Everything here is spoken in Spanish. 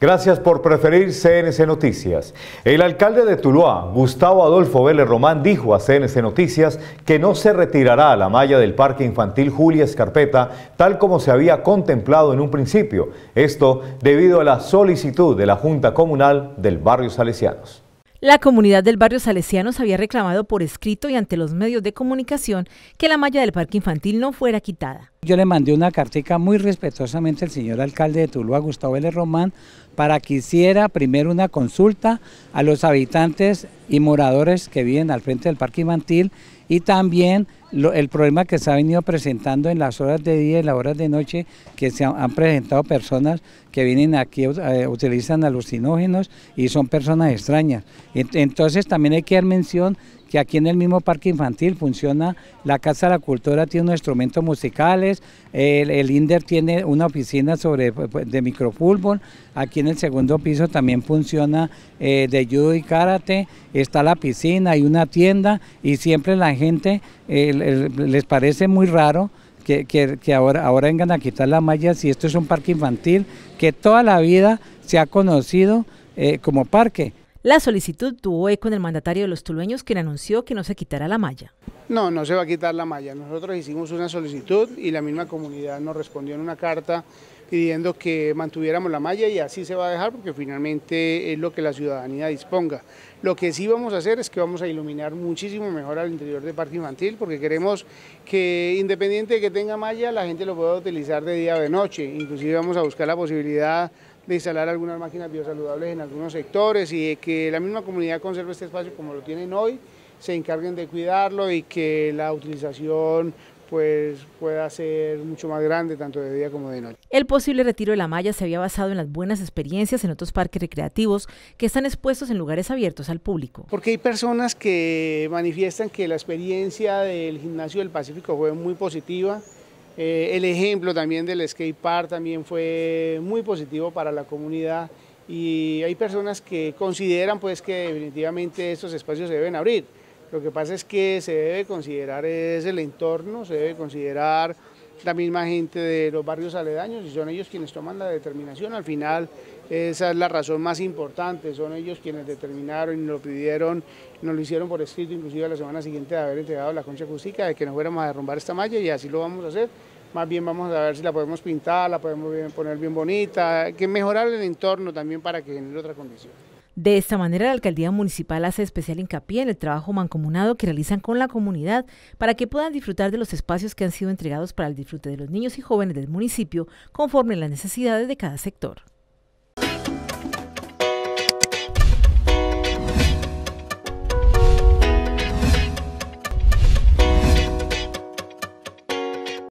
Gracias por preferir CNC Noticias. El alcalde de Tuluá, Gustavo Adolfo Vélez Román, dijo a CNC Noticias que no se retirará la malla del Parque Infantil Julia Escarpeta, tal como se había contemplado en un principio. Esto debido a la solicitud de la Junta Comunal del Barrio Salesianos. La comunidad del barrio Salesianos había reclamado por escrito y ante los medios de comunicación que la malla del parque infantil no fuera quitada. Yo le mandé una cartica muy respetuosamente al señor alcalde de Tuluá, Gustavo L. Román, para que hiciera primero una consulta a los habitantes y moradores que viven al frente del Parque Infantil y también el problema que se ha venido presentando en las horas de día y las horas de noche, que se han, presentado personas que vienen aquí, eh, utilizan alucinógenos y son personas extrañas. Entonces también hay que dar mención que aquí en el mismo parque infantil funciona la Casa de la Cultura, tiene unos instrumentos musicales, el, INDER tiene una oficina sobre pues, de microfútbol, aquí en el segundo piso también funciona eh, de judo y karate, está la piscina, hay una tienda y siempre la gente les parece muy raro que, ahora, ahora vengan a quitar la malla si esto es un parque infantil que toda la vida se ha conocido eh, como parque la solicitud tuvo eco en el mandatario de los tulueños, quien anunció que no se quitará la malla. No, no se va a quitar la malla. Nosotros hicimos una solicitud y la misma comunidad nos respondió en una carta pidiendo que mantuviéramos la malla y así se va a dejar porque finalmente es lo que la ciudadanía disponga. Lo que sí vamos a hacer es que vamos a iluminar muchísimo mejor al interior del parque infantil porque queremos que independiente de que tenga malla la gente lo pueda utilizar de día o de noche. Inclusive vamos a buscar la posibilidad de instalar algunas máquinas biosaludables en algunos sectores y de que la misma comunidad conserve este espacio como lo tienen hoy, se encarguen de cuidarlo y que la utilización pues pueda ser mucho más grande tanto de día como de noche. El posible retiro de la malla se había basado en las buenas experiencias en otros parques recreativos que están expuestos en lugares abiertos al público. Porque hay personas que manifiestan que la experiencia del gimnasio del Pacífico fue muy positiva, eh, el ejemplo también del skate park también fue muy positivo para la comunidad y hay personas que consideran pues, que definitivamente estos espacios se deben abrir. Lo que pasa es que se debe considerar es el entorno, se debe considerar la misma gente de los barrios aledaños y son ellos quienes toman la determinación. Al final esa es la razón más importante, son ellos quienes determinaron y lo pidieron, nos lo hicieron por escrito inclusive la semana siguiente de haber entregado la concha acústica de que nos fuéramos a derrumbar esta malla y así lo vamos a hacer. Más bien vamos a ver si la podemos pintar, la podemos poner bien bonita, que mejorar el entorno también para que genere otra condición. De esta manera, la alcaldía municipal hace especial hincapié en el trabajo mancomunado que realizan con la comunidad para que puedan disfrutar de los espacios que han sido entregados para el disfrute de los niños y jóvenes del municipio conforme a las necesidades de cada sector.